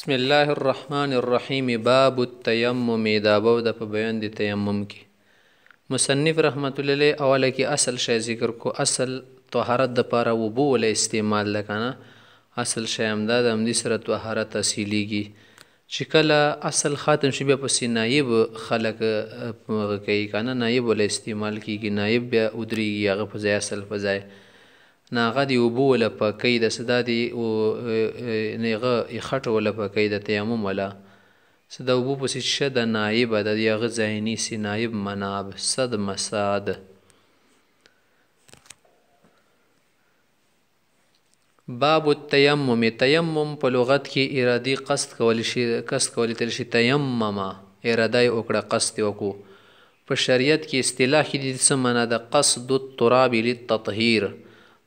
بسم الله الرحمن الرحیم باب التیمم دا باب د په بیان د تیمم کې مصنف رحمت الله علیه اوله کې اصل شی ذکر کو اصل طهارت د پاره وبو ول استعمال لکنه اصل شی امداد هم د سره طهارت تسهیلیږي چې کله اصل خاتم شي بیا پسې نایب خلک کوي کنه نایب ول استعمال کیږي نایب بیا ودریږي هغه په ځای اصل په ځای ناغه دی وبو ول پکې د صدا دی او نیغه اخټ ول پکې د تیمم ولا صدا وبو پس شد نائب د یغه زینی سی نائب مناب صد مساد باب التیمم تیمم په لغت کې ارادي قصد کول شي قصد کول تل شي تیمم اراده وکړه قصد وکړو په شریعت کې اصطلاح کې د څه معنا ده قصد التراب للتطهير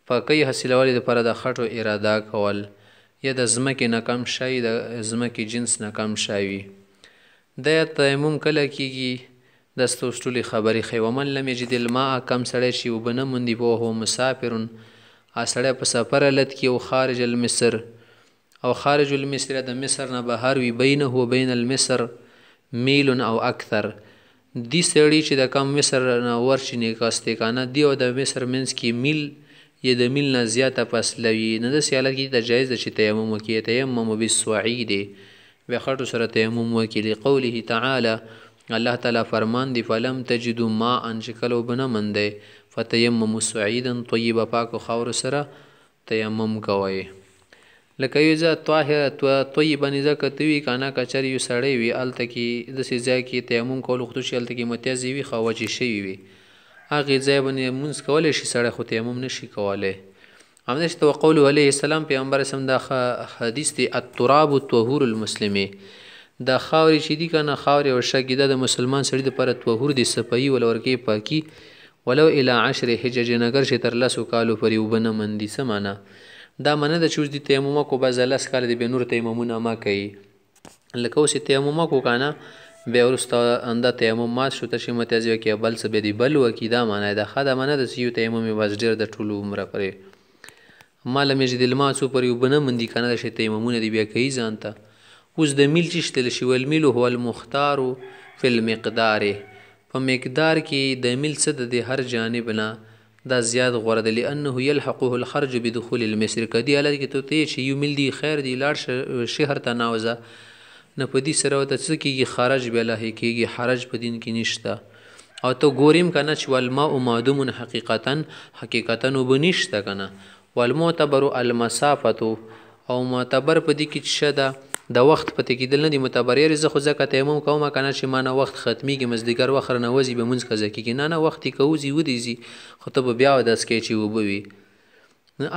پاکۍ حاصلولو لپاره د خټو اراده کول یا د ځمکې نه کم شی د ځمکې جنس نه کم شی وي د تیمم کله کیږي د ستوستولې خبرې خې ومن لم یجد الماء کم سړی شي وبنه مندي بو هو مسافر ا سړی په سفر لت کې او خارج المصر او خارج المصر د مصر نه بهر وي بینه هو بین المصر میل او اکثر دی سړی چې د کم مصر نه ورشي نه کاستې کانه دی او د مصر منس کې میل یا د میل نه زیاته فاصله وي نو داسې حالت کې دا جایز ده چې تیمم وکړي تیمم بالصعید بیا خټو سره تیمم وکړي لقوله تعالی الله تعالی فرمان دی فلم تجدوا ما ان شکلو بنه منده فتیمم سعیدا طیبا پاک خاور سره تیمم کوي لکه یوزا طاهر تو طیبا نزا کتوی کانا کچری یو سړی وی الته کی د سیزا کی تیمم کول خو شل ته کی متیزی وی خواجی شی وی هغه ځای باندې مونږ کولای شي سړی خو تیمم نشي کولای همدې ته وقول علیه السلام پیغمبر سم دا حدیث دی التراب طهور المسلمه دا خاوري چې دی کنه خاوري او شګیده د مسلمان سړي د پره طهور دي صفایي ولورکی پاکي ولو الى عشر حجج نګر چې تر لاسو کالو پرې وبنه مندي سمانه دا منه د چوز دي تیمم کو بزلس کال دی بنور تیممونه ما کوي لکه اوس تیمم کو کنه بیا ورسته انده تیمم مات شو تشی متازیو کې بل څه به دی بل وکی دا معنی دا خدای معنی د سیو تیمم بس ډیر د ټولو عمره پرې مال مې دل ما سو پر یو بنه مندي کنه د شی تیممونه دی بیا کوي ځانته اوس د میل چې شتل شی ول میل هو المختار فی المقدار په مقدار کې د میل څه د هر جانب نه دا زیات غوړه دی لانه يلحقه الخرج بدخول المصر کدی الګ ته ته شی یو میل دی خیر دی لاړ شهر ته ناوزه نه په دې سره ته څه کېږي خارج به له کېږي حرج په دین کې نشته او ته ګوریم کنه چې والماء مادوم حقیقتا حقیقتا وبنشته کنه والمعتبر المسافه او معتبر په دې کې څه ده د وخت پته کېدل نه دي متبریر زه خو ځکه تیمم کوم کنه چې مانه وخت ختميږي مزدګر وخر نه وځي به منځ کځه کېږي نه نه وخت کوزي ودیزي خو ته بیا د سکیچي وبوي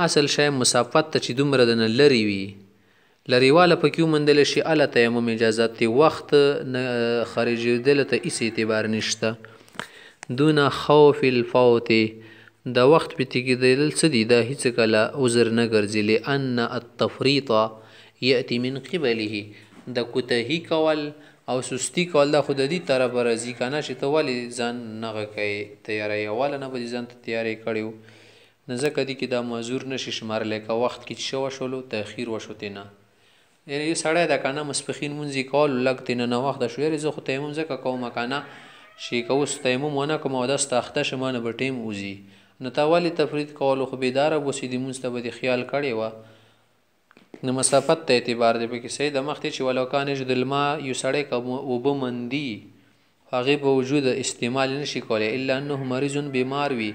اصل شای مسافت ته چې دومره د لری وي لریواله پکې مندل شي اله تیمم اجازه تی وخت خارجي دل ته هیڅ اعتبار نشته دون خوف الفوت د وخت په تیګې دل څه دی دا هیڅ کله عذر نه ګرځي لئن التفریط یاتي من قبله د کوتهی کول او سستی کول دا خود دې طرف راځي کنه چې ته ولی ځان نغه کوي تیارې اول نه به ځان ته تیارې کړیو نزه کدی کې دا مزور نشي شمار لکه وخت کې شو شولو تاخير وشوتینه یعنی سړی د کنه مسپخین مونږی کول لګ تین نه وخت د شویر زه خو تیمم زکه کوم کنه شي کو اس تیمم ونه کوم او د استخته شمانه به ټیم وزي نو تا ولی تفرید کول خو بیدار بو سې د مونږ ته به خیال کړي و نو مسافت ته اعتبار دی پکې سید مخته چې ولوکان جدل ما یو سړی کوم او به مندي هغه به وجود استعمال نشي کولای الا انه مریض بیمار وي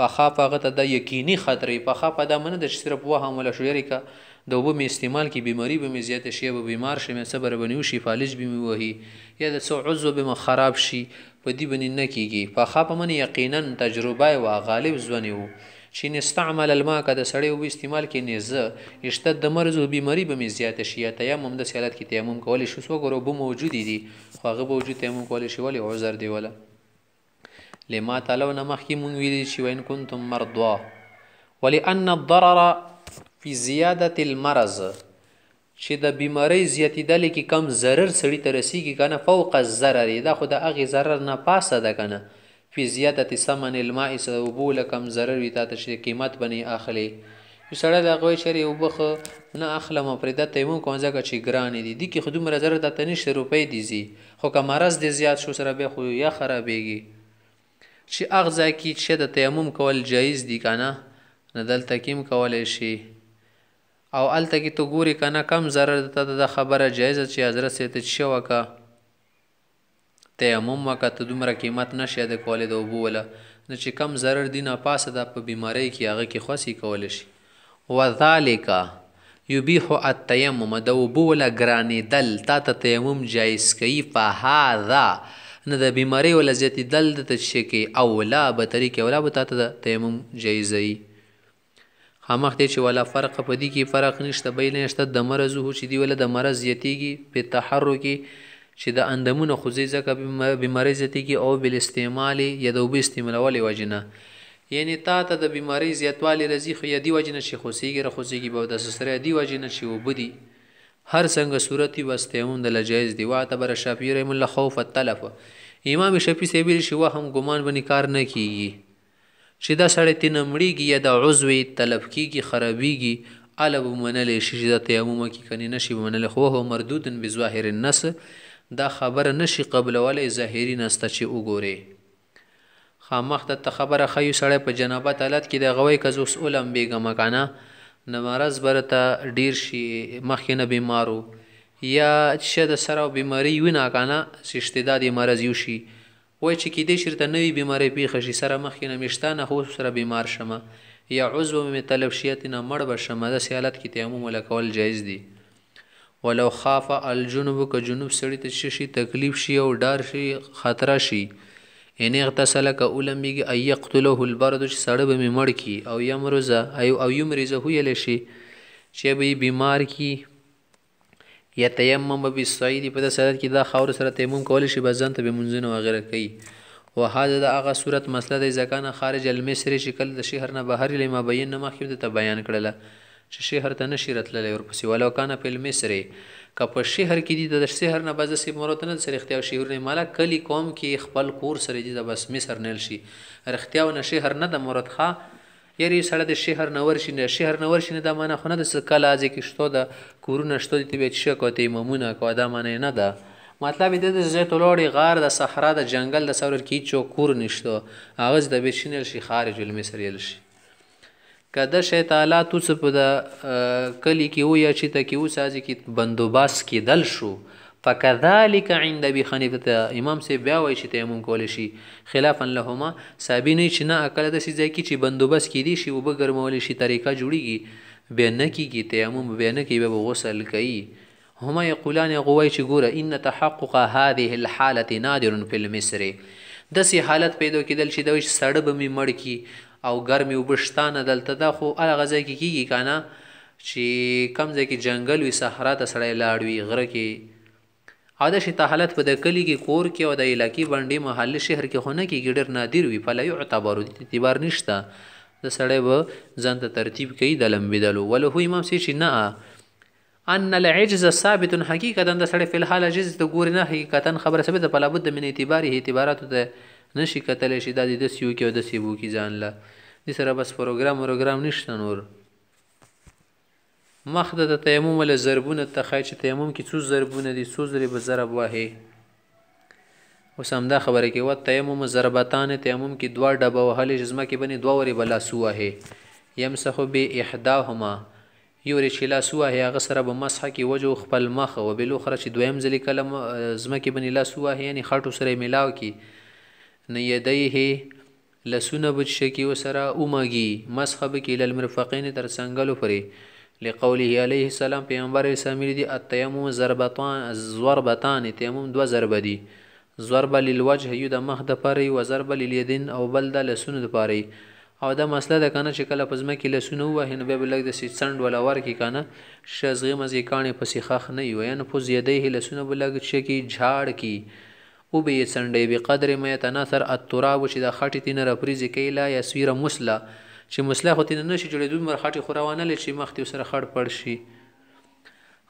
فخاف هغه ته د یقیني خطرې په خاف د منه د صرف وهم ولا شویری کا د وبو می استعمال کې بیماری به می زیاته شي به بیمار شمه صبر بنو شي فالج به می وهي یا د سو عضو به می خراب شي په دې بنې نه کیږي په خاپه من یقینا تجربه وا غالب ځونی وو چې نستعمل الماء کده سړی وو استعمال کې نزه اشتد د مرز او بیماری به می زیاته شي تیمم د سیالت کې تیمم کول شي سو ګرو به موجود دي خو هغه به وجود تیمم کول شي ولی عذر دی ولا لما تعالی نه مخکې مونږ ویلي چې وین کنتم مرضوا ولان الضرر فی زیادت المرض چې د بیماری زیاتیدل کې کم ضرر سړی ته رسیږي کنه فوق الضرر دا خو د اغه ضرر نه پاسه ده کنه فی زیادت ثمن الماء سبو لکم ضرر وی ته چې قیمت بنی اخلي سړی د غوي شری وبخ نه اخله مفرده تیمون کوم ځکه چې ګران دي دي کې خدوم رزر د تنه ش روپۍ دیزي خو که مرز دي زیات شو سره به خو یا خرابېږي چې اغزا کې چې د تیمم کول جایز دي کنه نه دلته کیم کولای شي او الته کې تو ګوري کنه کم zarar ته د خبره جایزه چې حضرت سید شو کا تیمم وکا ته دومره قیمت نشي د کولې د ابو ولا نو چې کم zarar دی نه پاسه د په بیماری کې هغه کې خوسي کول شي وذالک یبیح التیمم د ابو ولا ګرانی دل تا ته تیمم جایز کوي فهذا نه د بیماری ولا زیاتې دل د تشکی اولا به طریق اولا به ته تیمم جایزي خامخ دی چې ولا فرق په دې کې فرق نشته بینه شته د مرز هو چې دی ولا د مرز یتیږي په تحرکی چې د اندمونه خوځي ځکه بیماری زیاتیږي او بل استعمال یا د وب استعمالول وجنه یعنی تا ته د بیماری زیاتوالی رزي خو یدي وجنه شي خوسیږي رخصيږي به د سسره دی وجنه شي وبدي هر څنګه صورتي واستعمون د لجایز دی واته بر شافعی رحم الله خوف التلف امام شفیع سیبیل شوا هم ګمان بنې کار نه کیږي چې دا سړی تینه مړیږي یا د عضوې تلف کیږي خرابیږي اله به منلی شي چې دا تیمومه کې کنی نشي منلی خو هو مردودن بظاهر النص دا خبره نشي قبلولی ظاهري نسته چې وګورې خامخ دته خبره ښیو سړی په جنابت حالت کې د غوی که زه اوس علم بېږمه که نه نه مرض به راته ډېر شي مخکې نه بیمارو یا چې د سره بیماري وي ناکانه چې اشتداد یې مرض یو شي وای چې کې دې شرته نوې بیماری پیښه شي سره مخ کې نمشتانه هو سره بیمار شمه یا عضو مې طلب شیت نه مړ بشمه د سیالت کې تیمم ولکول جایز دي ولو خاف الجنوب ک جنوب سړی ته شي تکلیف شي او ډار شي خطر شي ان اغتسل ک اولمیږي ای یقتله البرد چې سړی به مړ کی او یمرزه او یمرزه هو یل شي چې به بیمار کی یا تیمم به سعید په د صورت کې دا خاور سره تیمم کول شي به ځان ته به منځونه وغیره کوي و هاذا د هغه صورت مسله د ځکان خارج المصر شکل د شهر نه بهر لما بین نه مخکې ته بیان کړله چې شهر ته نشي راتللی ورپسې ولو کان په المصر که په شهر کې دي د شهر نه بس د سیمورت نه سره اختیار شهر نه مالا کلی قوم کې خپل کور سره دي د بس مصر نه شي اختیار نه شهر نه د مراد ښه یری سړی د شهر نور شینه شهر نور شینه دا معنی خو نه د کله ازي کې شته د کورونه شته د طبيعت شې کوته امامونه کو دا معنی نه ده مطلب دې د زیت لوړی غار د صحرا د جنگل د سرور کې چو کور نشته اغاز د بشینل شي خارج المصر یل شي کده شی تعالی تو څه په د کلی کې و یا چې ته کې و سازي کې بندوباس کېدل شو فكذلك عند ابي حنيفه امام سي بیا وای چې تیمم کول شي خلافا لهما سابي نه چې نه عقل د سيځي کې چې بندوبس کې دي شی وب ګرمول شي طریقه جوړیږي به نه کیږي تیمم به نه کیږي به غسل کوي هما یقولان غوای چې ګوره ان تحقق هذه الحاله نادر في المصر د سي حالت پیدا کېدل چې د سړب می مړ کی او ګرمي وبشتانه دلته دا خو الغه ځای کې کیږي کنه چې کم ځای کې جنگل وي صحرا ته سړی لاړ وي غره کې عاده شي تحالت په د کلی کې کور کې او د علاقې باندې محلي شهر کې خونه کې ډیر نادر وي فلا يعتبر اعتبار نشته د سړی به ځان ته ترتیب کوي د لمبیدلو ولو هو امام سي چې نه ان العجز ثابت حقیقتا د سړی په الحال عجز ته ګور نه حقیقتا خبره ثابت په لابد من اعتبار اعتبارات ته نشي کتل شي د دې سیو کې او د سیبو کې ځان له دې سره بس پروګرام پروګرام نشته نور مخ د تیمم له ضربونه ته خای چې تیمم کې څو ضربونه دي څو ضرب به ضرب وهي اوس همدا خبره کې و تیمم ضربتان تیمم کې دوه ډبه وهلې جزمه کې بنې دوه ورې بلا سو وهي يمسح به احداهما یو رې لا سو وهي هغه سره به مسح کې وجه خپل مخ او بل اخر چې دویم ځلې کلم زمه کې بنې لا سو وهي یعنی خاطو سره ملاو کې نه یدیه لسونه بچ شکی وسره اومږي مسخ به کې للمرفقین تر څنګلو پرې لقوله علیه السلام پیغمبر اسلامي دی التیمم ضربتان ضربتان تیمم دو ضرب دی ضرب للوجه یو د مخ د پاره او ضرب للیدین او بل د لسونو د پاره او دا مسله د کنه چې کله پزما کې لسونو و هن به بلګ د سیټسند ولا ور کې کنه شزغه مزي کانه پسې خخ نه یو یعنی پوز یده لسونو بلګ چې کی ঝাড় کی او به سنډې به قدر مې تناثر التراب چې د خټې تین رپریزي کيله یا سویره مسله چې مسله خو تینه نشي جوړې دوی مرخاټي خوراونه لشي مخ ته سره خړ پړ شي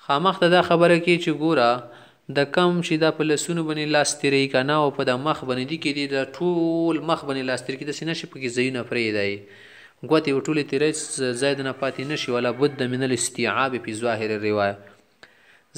خامخ ته دا خبره کې چې ګوره د کم چې دا په لسونو باندې لاس تیرې کنا او په د مخ باندې دي کې دي د ټول مخ باندې لاس تیر کې د سینې شپږې زینه پرې دی ګوتې ټولې تیرې زید نه پاتې نشي ولا بد من الاستيعاب په ظاهر الروايه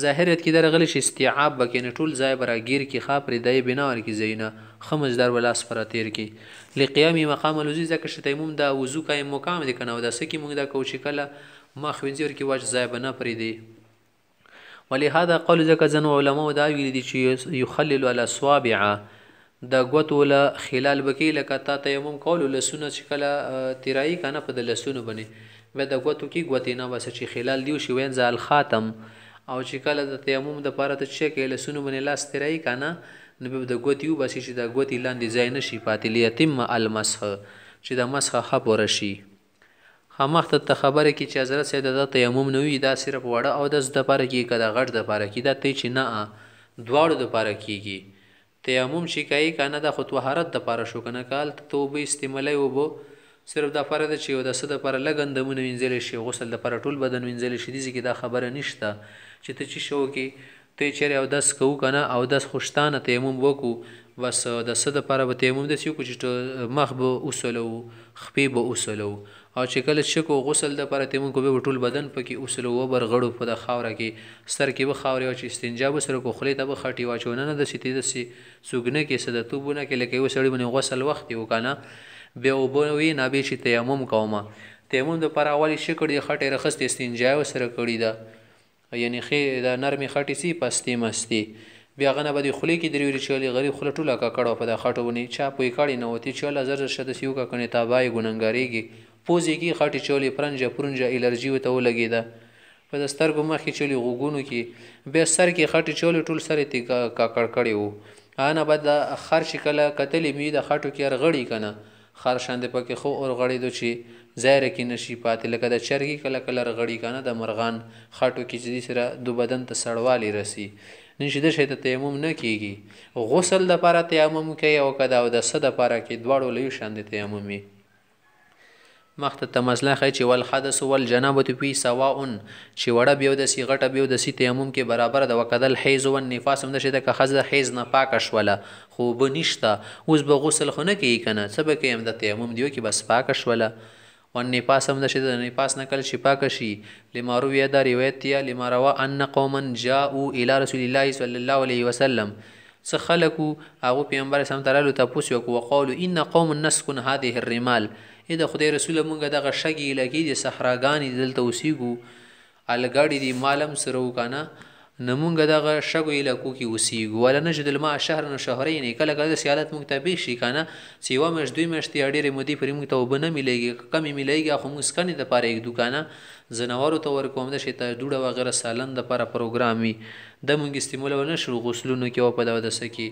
ظاهریت کې درغلی شي استیعاب بکې نه ټول ځای برا گیر کې خا پرې دای بنار کې زینه خمس در ولاس پر تیر کې لقیامي مقام الوزي ځکه چې تیمم دا وضو کای مقام دي کنه دا سکه موږ دا کو چې کله ما خوینځور کې واج ځای بنا پرې دی ولهذا قول ځکه ځنو علما دا ویل دي چې يخلل على اصابع د غوتو له خلال بکی لکه تا تیمم کول له سونه چې کله تیرای کنه په د لسونه بني و د غوتو کې غوتې نه وسه چې خلال دیو شي وین ځال خاتم او چې کله د تیمم د پاره ته چې کې لسونه باندې لاس تیرای کنه نو به د ګوتیو بس چې د ګوتی لاندې ځای نشي پاتې لیتم المسح چې د مسح خپ ورشي خامخ ته خبره کې چې حضرت سید د تیمم نه وی دا صرف وړه او د د پاره کې کده غټ د پاره کې دا ته چې نه دواړو د پاره کېږي تیمم شي کوي کنه د خطوه حرارت د پاره شو کنه کال توبه استعمالي وبو صرف د پاره د چې یو د صد پاره لګندمونه وینځل شي غسل د پاره ټول بدن وینځل شي دي چې دا خبره نشته چې ته چی شو کې ته چیرې او داس کو کنه او داس خوشتانه تیمم وکو بس د صد پاره به تیمم د سیو کو چې مخ به اوسلو خپې به اوسلو او چې کله شکو غسل د پاره تیمم کو به ټول بدن پکې اوسلو و برغړو په د خاوره کې سر کې به خاورې او چې استنجا به سره کو خلی ته به خټي واچونه نه د سیتی د سی سوګنه کې صد توبونه کې لکه یو سړی باندې غسل وخت یو کنه بیا اوبه وینا به چې تیمم کوم تیمم د پر اولی شکړ دی خټه رخصت استنجا سره کړی دا یعنی خې دا نرمي خټې سي پستې مستی بیا غنه به د خلی کې دریوري چلی غریب خله ټوله کا کړه په د خټونی چا پوی کړي نه وتی چله زر شد سیو کا کني تابای ګوننګاریږي پوزې کې خټې چولی پرنجه پرنجه الرجی وته لګیدا په دسترګو مخې چولی غوګونو کې به سر کې خټې چولی ټول سره تی کا کړ کړي وو انا بعد خرش کله قتل می د خټو کې رغړی کنه خارشاندې پکې خو اورغړېدو چې زیره کې نشي پاتې لکه د چرګې کله کله رغړي کنه د مرغان خاټو کې چې سره دو بدن ته سړوالی رسی نشي د شی ته تیمم نه کیږي غسل د لپاره تیمم کوي او کدا او د صد لپاره کې دواړو لوي شاندې تیممي مخته تمسله خی چې ول حدث ول جنابه فی سواء چې وړه بیو د سی غټه بیو د سی تیمم کې برابر د وکدل حیز او نفاس هم نشته که خزه حیز نه پاک شوله خو به نشته اوس به غسل خونه کې کنه سبا کې هم د تیمم دیو کې بس پاک شوله وان نفاس هم نشته د نفاس نقل شي پاک شي لمارو یا د روایت یا لماروا ان قوما جاءوا الى رسول الله صلی الله علیه وسلم څه خلکو هغه پیغمبر سم ترالو تاسو وکړو وقالو ان قوم نسكن هذه الرمال اې د خدای رسول مونږ دغه شګي لګي د صحراګانې دلته اوسېګو الګاډي دی مالم سره وکانا نمونږ دغه شګو لکو کې اوسېګو ولا نجد الماء شهر نو شهرين کله کله سیالت مونږ ته به شي کنه سیوا مش دوی مشتي اړې مودي پرې مونږ ته وبنه مليږي کمی مليږي خو موږ سکنه د پاره یک دکانه زنوارو ته ورکوم د شیته دوړه وغیرہ سالن د لپاره پروګرامي د مونږ استعمالونه شروع غسلونو کې او په دغه سکی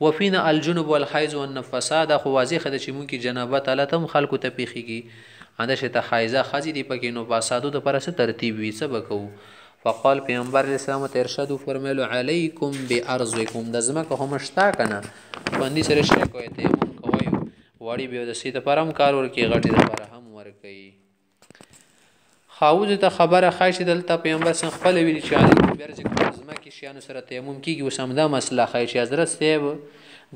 وفینا الجنوب والحیض والنفساد خو واضح خده چې مونږ کې جنابت الاتم خلکو ته پیخیږي انده شته حیزه خزی دی پکې نو پاسادو د پرسه ترتیب وی سبق وو فقال پیغمبر اسلام ته ارشاد فرمایلو علیکم بارضکم د زمکه هم شتا کنه باندې سره شي کوی ته مونږ کوی وړي به د سیته پرم کار ورکی غټي د پر هم ورکی خاوز ته خبره خاصه دلته پیغمبر څنګه خپل ویل چې علی برز کوزما کې شیانو سره تیمم کیږي وسمدا مسله خاصه حضرت صاحب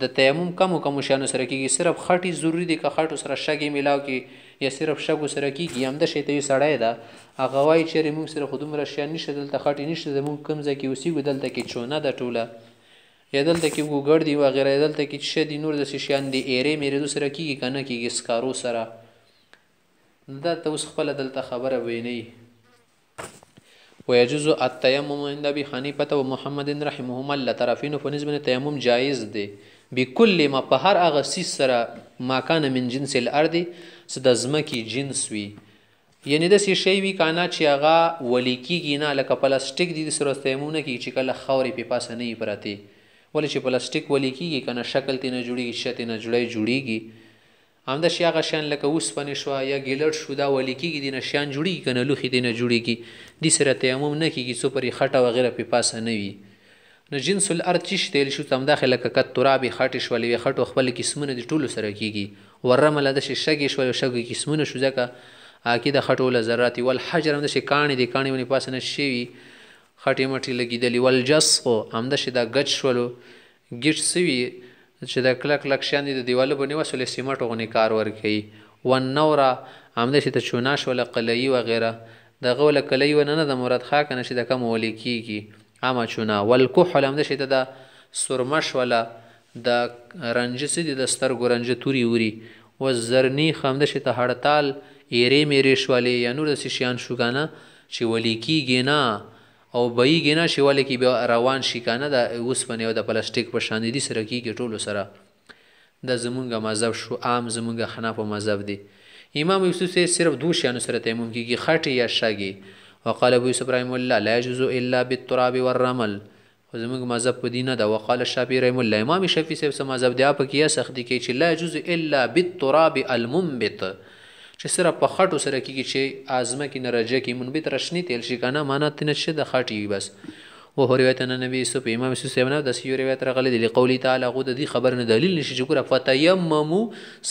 د تیمم کم کم شیانو سره کیږي صرف خټي ضروری دي که خټو سره شګي ملاو کی یا صرف شګو سره کیږي هم د شیته سړی دا هغه وای چې موږ سره خودم را شیان نشه دلته خټي نشه د موږ کم ځکه وسیګو دلته کې چونه د ټوله یا دلته کې وګړ دی وغیرہ دلته کې شه دي نور د شیان دی ایره میره دوسره کیږي کنه کیږي سکارو سره دا ته اوس خپل دلته خبره ویني ويجوز التيمم عند ابي حنيفه ومحمد رحمهما لطرفين فنسبه التيمم جائز دي بكل ما په هر هغه سیس سره ما کان من جنس الارض سد زمکی جنس وی یعنی د سی شی وی کانا چې هغه ولیکيږي نه لکه پلاستیک دي سره تیمونه کی چې کله خوري په پاسه نه پراته ولې چې پلاستیک ولیکيږي کنه شکل تینه جوړیږي شته نه جوړي جوړیږي هم د شیاغه شان لکه وسپنې شو یا ګیلټ شو دا ولی کېږي د نشان جوړي کنه لوخي د نه جوړيږي د سره تیمم نه کېږي سپری خټه وغیره په پاسه نه وي نو جنس الارض چې تل شو تم داخله ککت ترابي خټه شو لوي خټو خپل قسمونه د ټولو سره کېږي ورمل د شګې شو شګې قسمونه شو ځکه اکی د خټو له ذرات ول حجر هم د شکانې د کانې ونی پاسه نه شي خټې مټې لګېدلې ول جسق هم د شدا گچ شولو گچ سوي چې د کلک کلک شان دي د دیوالو باندې وسول سیمټ غونی کار ور کوي ون نورا عمده شي ته چوناش ول قلعي و غیره د غول قلعي ونه نه د مراد خا کنه شي د کم ول کیږي عام چونا والکحل عمده شي ته د سرمش ول د رنجس دي د سترګو رنج توري وري و زرنی خامده شي ته هړتال ایری میری شوالی یا نور د شیان شوګانه چې ولیکي گینا او بیږي نه شي ولې کې به روان شي کنه د اوسپنې او د پلاستیک په شان دي سره کېږي ټولو سره د زمونږ مذهب شو عام زمونږ حناف مذهب دی امام یوسف سے صرف دو شیانو سره تیمم کېږي خټه یا شګي وقال ابو یوسف رحم الله لا يجوز الا بالتراب والرمل خو زموږ مذهب په دینه دا وقال شافعي رحم الله امام شافعي صاحب سم مذهب دی په کې سختی کې چې لا يجوز الا بالتراب المنبت چې سره په خټو سره کیږي چې ازمه کې نرجه کې منبت رشنی تل شي کنه معنا تنه شه د خټي بس و هو روایت نه نبی سو په امام سو سیمنه د سیو روایت راغلی دی لقولی تعالی غو د دې خبر نه دلیل نشي چې ګره فتیممو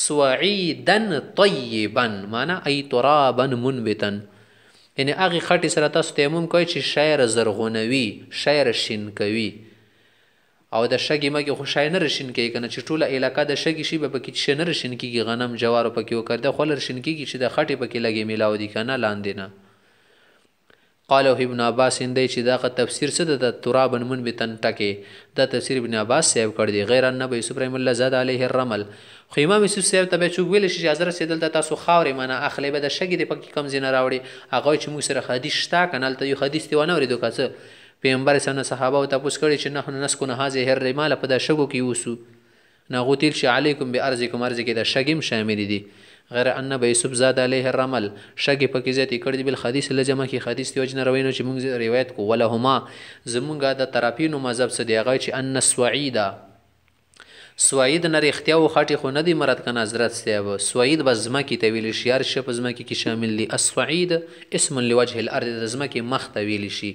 سوعیدا طیبا معنا ای ترابا منبتا یعنی هغه خټي سره تاسو تیمم کوي چې شاعر زرغونوي شاعر شین کوي او د شګي مګي خوشای نه رشین کې کنه چې ټوله علاقہ د شګي شی به پکې شنه رشین کې غنم جوار پکې وکړه خو لرشین کې چې د خټې پکې لګي میلاو دي کنه لاندې نه قالو ابن عباس اندې چې دا تفسیر څه د تراب من بتن ټکه دا تفسیر ابن عباس صاحب کړ دی غیر ان نبی سبحانه الله زاد علیه الرمل خو امام یوسف صاحب ته چې ویل شي اجازه سیدل د تاسو خاورې معنی اخلي به د شګي د پکې کم زینه راوړي هغه چې موږ سره حدیث شتا کنه تل یو حدیث دی ونه ورې دوکاسه پیغمبر سره صحابه او تاسو کړي چې نه نسکو نه هازه هر ریماله په د شګو کې وسو ناغوتیل شي علیکم بارزکم ارز کې د شګم شامل دي غیر ان به یوسف زاد علیه الرمل شګي په کې ذاتي کړي بل حدیث لجمه کې حدیث یوج نه روینو چې موږ روایت کو ولهما زمونږه د ترافینو مذهب څه دی هغه چې ان سوعیدا سوید نری اختیا او خاطی خو ندی مراد کنه حضرت سیاب سوید بزمه کی تویل شیار شپ بزمه کی شامل لی اسوعید اسم لوجه الارض زمه کی مخ تویل شي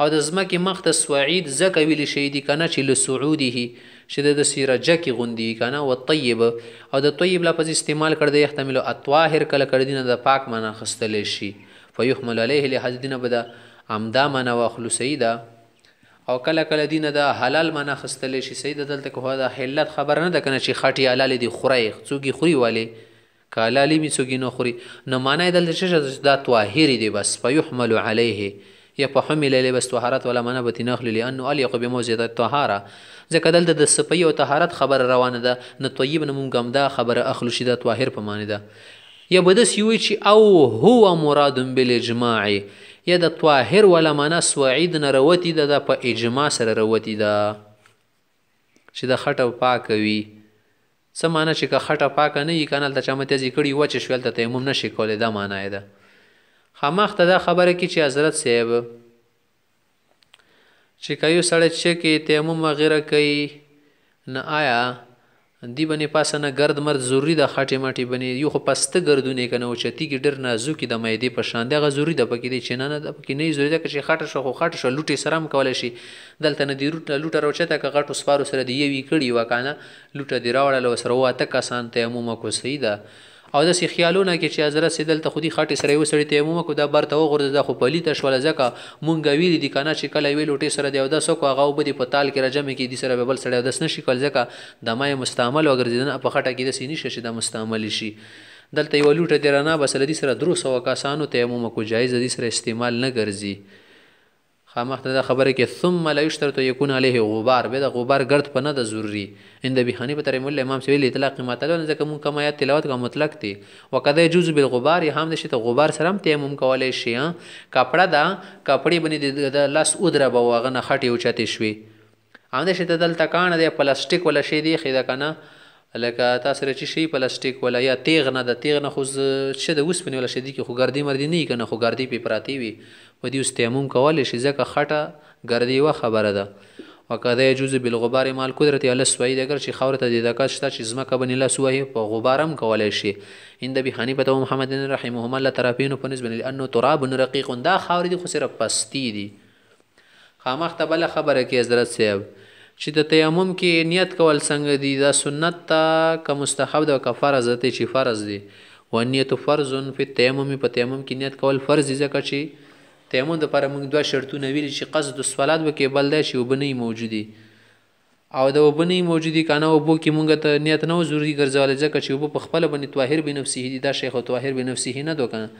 او د زمکه مخ ته سوعید زکه ویل شي دي کنه چې له سعوده شد د سیرجه کې غوندي کنه او طیب او د طیب لفظ استعمال کړ د يحتمل اطواهر کله کړ دینه د پاک معنا خستل شي فيحمل عليه لحد دینه بده عمدا معنا واخلو سیدا او کله کله دینه د حلال معنا خستل شي سید دلته کوه د حلت خبر نه د کنه چې خټي حلال دي خوري څوګي خوري والی کالالی می څوګي نو خوري نو معنا دلته چې د طاهر دي بس فيحمل عليه يفحمل لبس طهارت ولا منبت نخل لانه اليق بموزه الطهاره ځکه دلته د سپي او طهارت خبر روانه ده نه طيب نه مونږ هم دا خبره اخلو شي د طاهر په معنی ده یا بدس یوي چې او هو مراد بالاجماع یا د طاهر ولا معنا سوعید نه روتی ده په اجماع سره روتی ده چې د خټه پاک وي څه معنی چې که خټه پاک نه وي کنه د چمتې ذکرې وچه شول ته تیمم نشي کولای دا معنی ده خامخته دا خبره کې چې حضرت صاحب چې کایو سړی چې کې تیمم وغیره کوي نه آیا دی باندې پاسه نه ګرد مرد ضروری د خټې مټې باندې یو خو پسته ګردونه کنه او چتی کې ډیر نازوکی د مېدې په شان دغه ضروری د پکې دی چې نه نه د پکې نه ضروری ده چې خټه شو خو خټه شو لوټي سرم کولای شي دلته نه دی روټه لوټه راوچته ک غټو سپارو سره دی یوي کړي وکانه لوټه دی راوړل وسره واته کسان ته عموما کو سیده او د سی خیالونه کې چې حضرت سیدل ته خودي خاطی سره وسړی تیموم کو د برته وغورځ د خو پلیت شول ځکه مونږ ویل دي کنه چې کله ویل ټی سره دی او د سو کو هغه وبدي په تال کې رجم کې دي سره بل سره د سن شي کول ځکه د مای مستعمل او ګرځیدنه په خټه کې د سینې شش د مستعمل شي دلته یو لوټه درانه بس لدی سره درو سو کسانو تیموم کو جایز دي سره استعمال نه ګرځي خامخ دا خبره کې ثم لا یشترط یکون علیه غبار به د غبار ګرد په نه د ضروری اند به حنیفه تر مولا امام سویل اطلاق مطلب نه ځکه مون کما یا تلاوت کا مطلق دی وقدا یجوز بالغبار هم نشي ته غبار سره هم تیمم کولای شي کپړه دا کپړې بنې د لاس ودره به واغنه خټي او چته شوي هم نشي ته دلته کانه د پلاستیک ولا شی دی خې دا کنه لکه تاسو سره چې شی پلاستیک ولا یا تیغ نه د تیغ نه خو شه د وسپنې ولا شدی کې خو ګردی مردی نه کنه خو ګردی په پراتی وي و دې استعمال کول شي ځکه خټه ګردی و خبره ده وکذا يجوز بالغبار مال قدرت على السويد اگر چې خوره ته د دکات شته چې زما کبن لا سوه په غبارم کولای شي اند به حنیفه او محمد رحمهما الله طرفین په نسبت لانه تراب رقیق دا خوره دي خو صرف پستی دي خامخ ته بل خبره کې حضرت صاحب چې د تیمم کې نیت کول څنګه دي دا سنت تا که مستحب ده که فرض ده چې فرض دي و نیت فرض فی تیمم په تیمم کې نیت کول فرض دي ځکه چې تیمم د پر موږ دوه شرطونه ویل چې قصد الصلات وکي بل ده چې وبني موجودي او د وبني موجودي کانه وبو کې موږ ته نیت نه ضروری ګرځول ځکه چې وب په خپل بنې طاهر بنفسه دي دا شیخ طاهر بنفسه نه دوکنه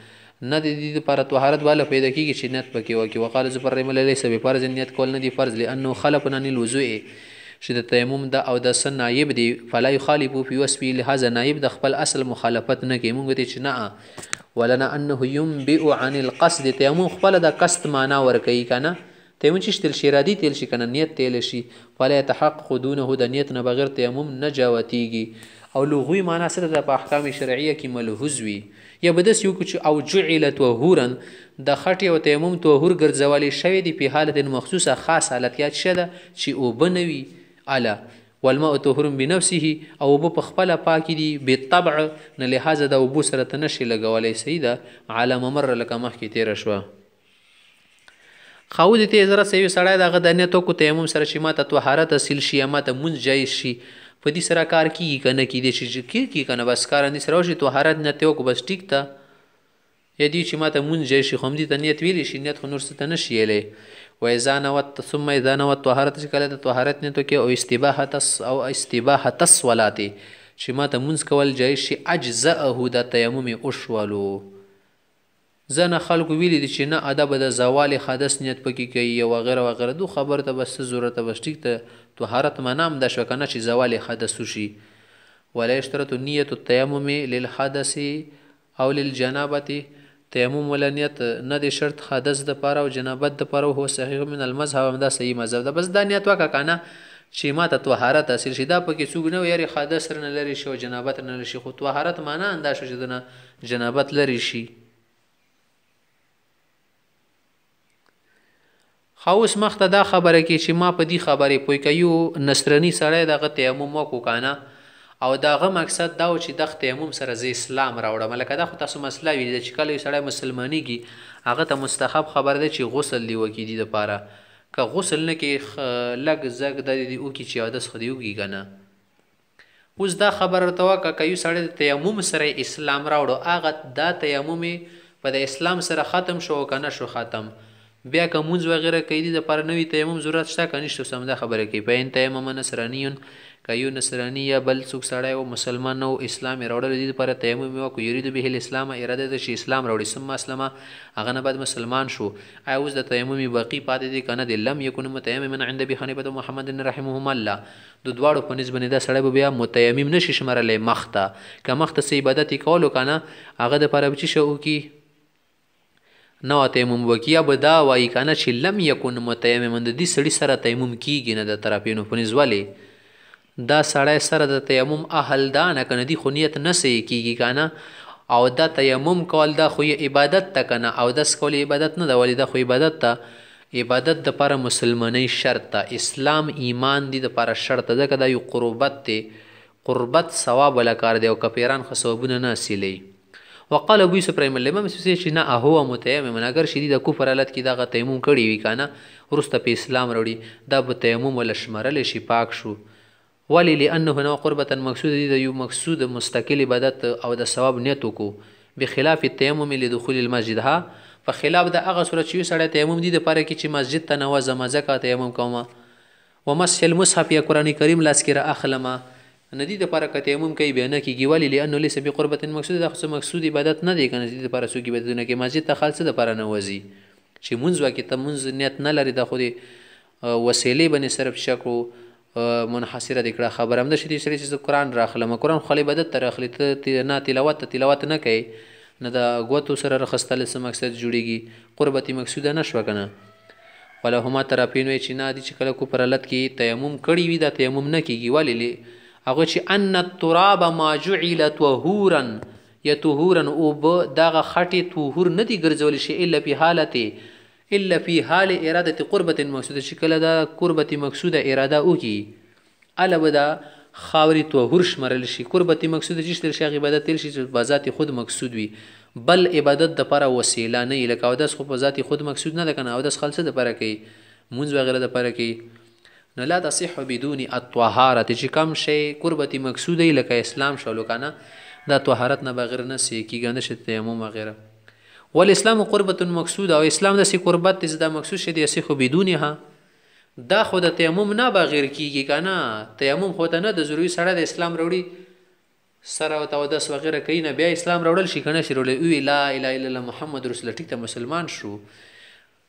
نه د دې لپاره طهارت والا پیدا کیږي چې نیت پکې وکي وقاله زبر رحم الله لیسه به فرض نیت کول نه دي فرض لانه خلفنا الوضوء چې د تیمم د او د سن نائب دی فلا يخالف في وسب لهذا نائب د خپل اصل مخالفت نه کوي مونږ ته چې نه ولنا انه ينبئ عن القصد تیمم خپل د قصد معنا ور کوي کنه تیمم چې تل شي رادي تل شي کنه نیت تل شي فلا يتحقق دونه د نیت نه بغیر تیمم نه جاوتیږي او لغوي معنا سره د احکام شرعیه کې ملحوظ وي یا به داس یو چې او جعل طهورا د خټي او تیمم طهور ګرځولې شوی دی په حالت مخصوصه خاص حالت کې شته چې او بنوي الا والماء طهور بنفسه او وب په خپل پاک دي به طبع نه لهازه د وب سره تنشي لګولې سیده علامه مر لکه مخکې تیر شو خاود ته زره سوي سړی دغه د نیتو کو تیمم سره شیمه ته طهارت اصل شي ما ته منځ جای شي په دې سره کار کیږي کنه کې دې چې کیږي کنه بس کار اندې سره شي طهارت نه ته کو بس ټیک ته یدي چې ماته مونږ شي خو دې ته نیت ویلې شي نیت خو نور څه ته نشي یلې و اذا نوت ثم اذا نوت طهارت چې کله ته طهارت نه ته کې او استباحه تس او استباحه تسولاتي چې ماته مونږ کول جایز شي اجزاءه د تیمم او شوالو زنه خلکو ویلي دي چې نه ادب د زوال حادث نیت پکې کوي او غیره وغیره دو خبر ته بس ضرورت بس ټیک ته طهارت منام د شکنه چې زوال حادث شي ولا یشترط نیت التیمم للحدث او للجنابه تیمم ولا نیت نه د شرط حادث د پاره او جنابت د پاره هو صحیح من المذهب همدا صحیح مذهب ده بس دا نیت وکا کنه چې ما ته طهارت اصل شي دا پکې څوک نه یاري حادث نه لري شو جنابت نه لري شي خو طهارت معنی انداشه جدنه جنابت لري شي خو اوس مخته دا خبره کې چې ما په دې خبرې پوي کيو نصرانی سړی دغه تیمم وکړو کنه او داغه مقصد دا و چې د تیمم سره زی اسلام راوړم لکه دا خو تاسو مسله ویل چې کله سړی مسلمانی کی هغه ته مستحب خبر ده چې غسل دی وکی دي لپاره که غسل نه کې لګ زګ د دې او کې چې عادت خو دی وکی کنه اوس دا خبره توا که کيو سړی د تیمم سره اسلام راوړو هغه دا تیمم په د اسلام سره ختم شو کنه شو ختم بیا کومز وغیرہ کوي د لپاره نوې تیمم ضرورت شته که نشته سمده خبره کوي په ان تیمم نصرانیون که یو نصرانی یا بل څوک سړی او مسلمان نو اسلام یې راوړل دي لپاره تیمم یې وکړو یرید به الاسلام اراده ده چې اسلام راوړي ثم اسلم هغه نه بعد مسلمان شو آیا اوس د تیمم باقي پاتې دي که نه دی لم یکن متیمما عند ابي حنیفه محمد رحمهما الله د دواړو په نسبت دا سړی به بیا متیمم نشي شمرلی مخته که مخته سي عبادت کولو کنه هغه د لپاره به چې شو کی نو تیمم وکیا به دا وایي کنه چې لم یکن متیمم د دې سړي سره تیمم کیږي نه د طرفینو پنځ ولې دا سړی سره د تیمم اهل دا نه کنه دی خو نیت نه سي کیږي کنه او دا تیمم کول دا خو عبادت ته کنه او داس کول عبادت نه دا ولې دا خو عبادت ته عبادت د لپاره مسلمانۍ شرط ته اسلام ایمان دی د لپاره شرط ده کدا یو قربت ته قربت ثواب ولا کار دی او کپیران خو ثوابونه نه سیلی وقال ابو یوسف رحم الله امام سیسی چې نه هو متیمم اگر شدید کفر حالت کې دغه تیمم کړی وی کنه ورسته په اسلام وروړي دا به تیمم ول شمرل شي پاک شو ولی لانه نو قربتا مقصود دی یو مقصود مستقل عبادت او د ثواب نیت کو بخلاف التیمم لدخول المسجد ها په خلاف د هغه صورت چې سړی تیمم دی د پاره کې چې مسجد ته نوازه مزه کا تیمم کومه ومس المصحف یا قران کریم لاس کې را اخلمه ندی د لپاره کته عموم کوي بیان کیږي ولی لانه ليس بقربت مقصود د خصو مقصود عبادت نه دی کنه د لپاره سو کې بدونه کې مسجد ته خالص د لپاره نه وځي چې مونږ وکي ته مونږ نیت نه لري د خو دی وسیلې باندې صرف شکو منحصره د کړه خبره هم د شری شری چې قران راخلم قران خو عبادت تر اخلي ته نه تلاوت تلاوت نه کوي نه د غوتو سره رخصتل سم مقصد جوړیږي قربتي مقصود نه شو کنه ولهما طرفین وی چې نه دي چې کله کو پرلت کې تیمم کړی وي دا تیمم نه کیږي ولی هغه چې ان التراب ما جعل طهورا یا طهورا او به دغه خټه طهور نه دی ګرځول شي الا په حالت الا په حال اراده قربت مقصوده شکل دا قربت مقصوده اراده او کی البدا خاوري طهور شمرل شي قربت مقصود چې تل شي عبادت تل شي په ذات خود مقصود وي بل عبادت د پره وسیله نه لکه او داس خو په ذات خود مقصود نه لکه او داس خالصه د پره کوي مونږ وغیره د پره کوي نو لا تصح بدون الطهارت چې کم شي قربت مقصودی لکه اسلام شولو کنه دا طهارت نه بغیر نه سي کیږي نشه تیمم وغیره والاسلام قربت مقصود او اسلام د سي قربت د مقصود شدي سي خو بدونها دا خو د تیمم نه بغیر کیږي کنه تیمم خو ته نه د ضروری سره د اسلام وروړي سره او تودس وغیره کین بیا اسلام وروړل شي کنه شروع له لا اله الا الله محمد رسول ټیک ته مسلمان شو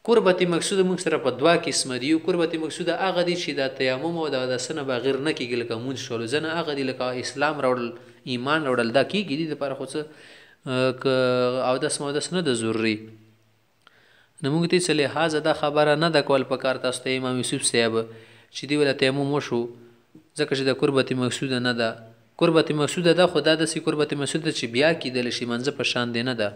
قربت مقصود موږ سره په دوا قسمه دی قربت مقصود هغه دی چې د تیمم او د دسنه بغیر نه کیږي لکه مونږ شول ځنه هغه دی لکه اسلام راوړل ایمان راوړل دا کیږي د لپاره خو څه او داس مو داس نه د ضروري نو موږ ته څه لحاظ دا خبره نه د کول په کار تاسو ته امام یوسف صاحب چې دی ول تیمم وشو ځکه چې د قربت مقصود نه ده قربت مقصود ده خو دا د سي قربت مقصود چې بیا کیدل شي منځ په شان دی نه ده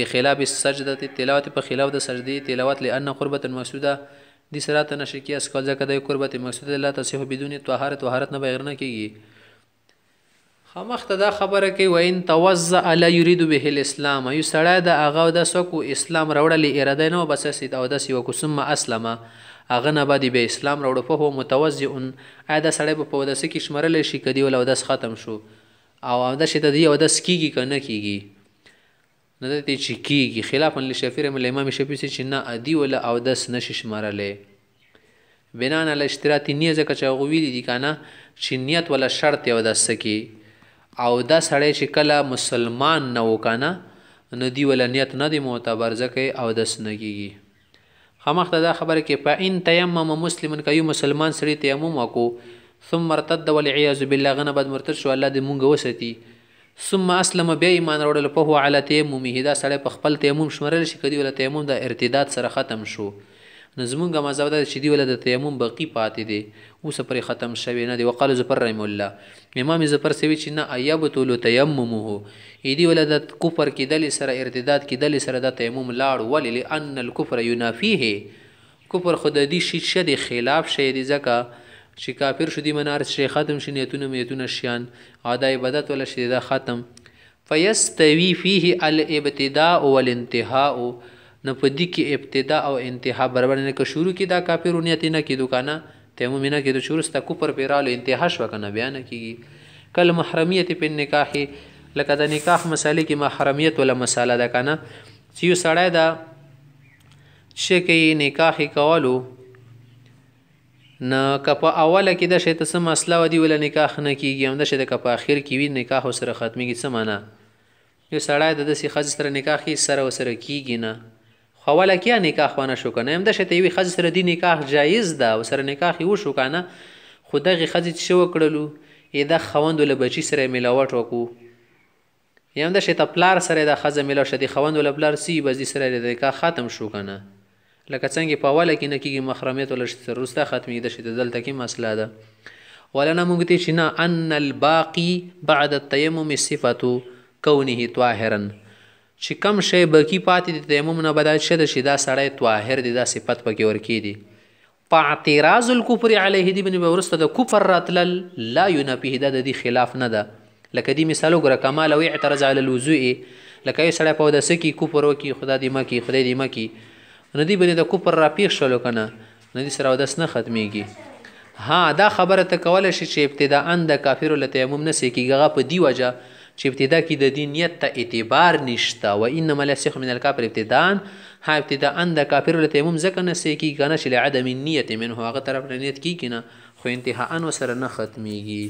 بخلاف السجده تلاوت په خلاف د سجدي تلاوت لأن قربت مسوده د صلات نشکی اسکل ځکه د قربت مسوده لا تصح بدون طهارت طهارت نه بغیر نه کیږي خامخته دا خبره کوي وین توزع لا يريد به الاسلام یو سړی د اغه د سکو اسلام راوړل اراده نه بس سید او د سیو کو ثم اسلم اغه نه بعد به اسلام راوړ په هو متوزع اې د سړی په پودسه کې شمرل شي کدی ول او د ختم شو او د شته دی او د سکیږي کنه کیږي نه د دې چې کیږي خلاف لشافعي رحم الله امام شافعي چې نه ادي ولا او دس نشي شمارلې بنا نه اشتراطي نیت ځکه چې هغه ویلي دي کنه چې نیت ولا شرط یو دس کی او دا سړی چې کله مسلمان نه وکنه نو دی ولا نیت نه دی معتبر ځکه او دس نه کیږي خامخته دا خبره کې پاین تیمم مسلمان کوي مسلمان سړی تیمم وکړو ثم مرتد والعياذ بالله غنه بد مرتد شو الله دې مونږ وستی ثم اسلم بیا ایمان راوړل په هو علی تیمومه دا سړی په خپل تیموم شمرل شي کدی ولا تیموم د ارتداد سره ختم شو نظمونګه مذهب د شدی ولا د تیموم بقی پاتې دي اوس پر ختم شوی نه دی وقال زفر رحم الله امام زفر سوي چې نه ایب تول تیممه ایدی ولا د کفر کې دلی سره ارتداد کې دلی سره د تیموم لاړ ولل ان الکفر ینافیه کفر خدای دی شید شد خلاف شید زکه چې کافر شدي منار شي ختم شي نیتونه میتونه شیان عاده عبادت ولا شي دا ختم فیستوی فيه الابتداء والانتهاء نه پدې کې ابتدا او انتها برابر نه کې شروع کې دا کافر نیت نه کې دوکانا تیمم نه کې د شروع ستا کو پر پیرالو انتها شو کنه بیان کېږي کل محرمیت په نکاح لکه د نکاح مسالې کې محرمیت ولا مساله ده کنه چې یو سړی دا چې کې نکاح کولو نه کپ اوله کې د شی ته سم مسله ودی ول نکاح نه کیږي هم د شی د کپ اخر کې وی نکاح سره ختميږي څه معنا یو سړی د دسي خځ سره نکاح کې سره سره کیږي نه خوله کې نکاح ونه شو کنه هم د شی ته وی خځ سره دی نکاح جایز ده او سره نکاح یو شو کنه خدای خځ شو کړلو اې د خوند ول بچی سره ملاوت وکړو یم د شی ته پلار سره د خځه ملاو شدي خوند ول پلار سی بس دي سره د نکاح ختم شو کنه لکه څنګه په اوله کې نه کېږي محرمیت ولا شي وروسته ختمې ده شي دلته کې مسله ده ولنا موږ ته چې نه ان الباقي بعد التيمم صفته كونه طاهرا چې کم شی بکی پاتې د تیمم نه بدل شه د شیدا سړی طاهر دی دا صفت پکې ورکی دی په اعتراض الکفر علیه دی بن ورسته د کفر راتلل لا ينفيه د دې خلاف نه ده لکه دی مثال وګره کمال او اعتراض علی الوضوء لکه یو سړی په دسه کې کفر وکي خدا دې مکی خدای دې مکی ندی بری د کوپر را پیښ شلو کنه ندی سره داس نه ختميږي ها دا خبره ته کول شي چې ابتداء د کافر له تیمم نه سکیږي په دی وجه چې ابتدا کې د دین نیت ته اعتبار نشته و انما لسخ من الكافر ابتداء ها ابتداء د کافر له تیمم ځکه نه سکیږي کنه چې لعدم النیت منه هغه طرف نه نیت کی کنه خو انتها ان وسره نه ختميږي